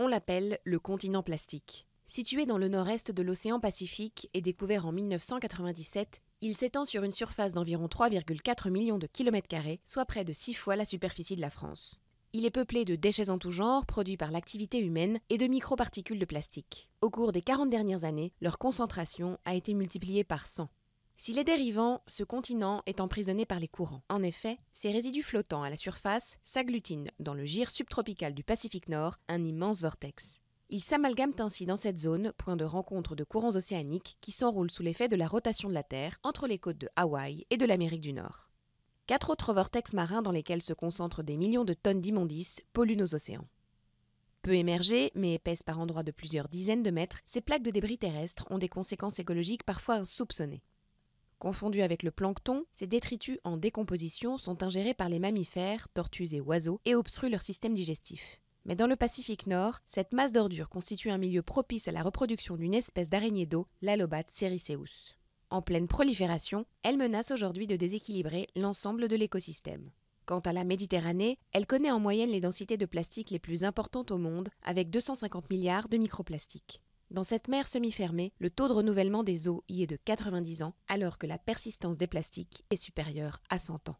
On l'appelle le continent plastique. Situé dans le nord-est de l'océan Pacifique et découvert en 1997, il s'étend sur une surface d'environ 3,4 millions de kilomètres carrés, soit près de 6 fois la superficie de la France. Il est peuplé de déchets en tout genre produits par l'activité humaine et de microparticules de plastique. Au cours des 40 dernières années, leur concentration a été multipliée par 100. S'il est dérivant, ce continent est emprisonné par les courants. En effet, ces résidus flottants à la surface s'agglutinent dans le gire subtropical du Pacifique Nord, un immense vortex. Ils s'amalgament ainsi dans cette zone, point de rencontre de courants océaniques qui s'enroulent sous l'effet de la rotation de la Terre entre les côtes de Hawaï et de l'Amérique du Nord. Quatre autres vortex marins dans lesquels se concentrent des millions de tonnes d'immondices polluent nos océans. Peu émergés, mais épaisses par endroits de plusieurs dizaines de mètres, ces plaques de débris terrestres ont des conséquences écologiques parfois insoupçonnées. Confondus avec le plancton, ces détritus en décomposition sont ingérés par les mammifères, tortues et oiseaux et obstruent leur système digestif. Mais dans le Pacifique Nord, cette masse d'ordures constitue un milieu propice à la reproduction d'une espèce d'araignée d'eau, l'alobate cericeus. En pleine prolifération, elle menace aujourd'hui de déséquilibrer l'ensemble de l'écosystème. Quant à la Méditerranée, elle connaît en moyenne les densités de plastique les plus importantes au monde, avec 250 milliards de microplastiques. Dans cette mer semi-fermée, le taux de renouvellement des eaux y est de 90 ans, alors que la persistance des plastiques est supérieure à 100 ans.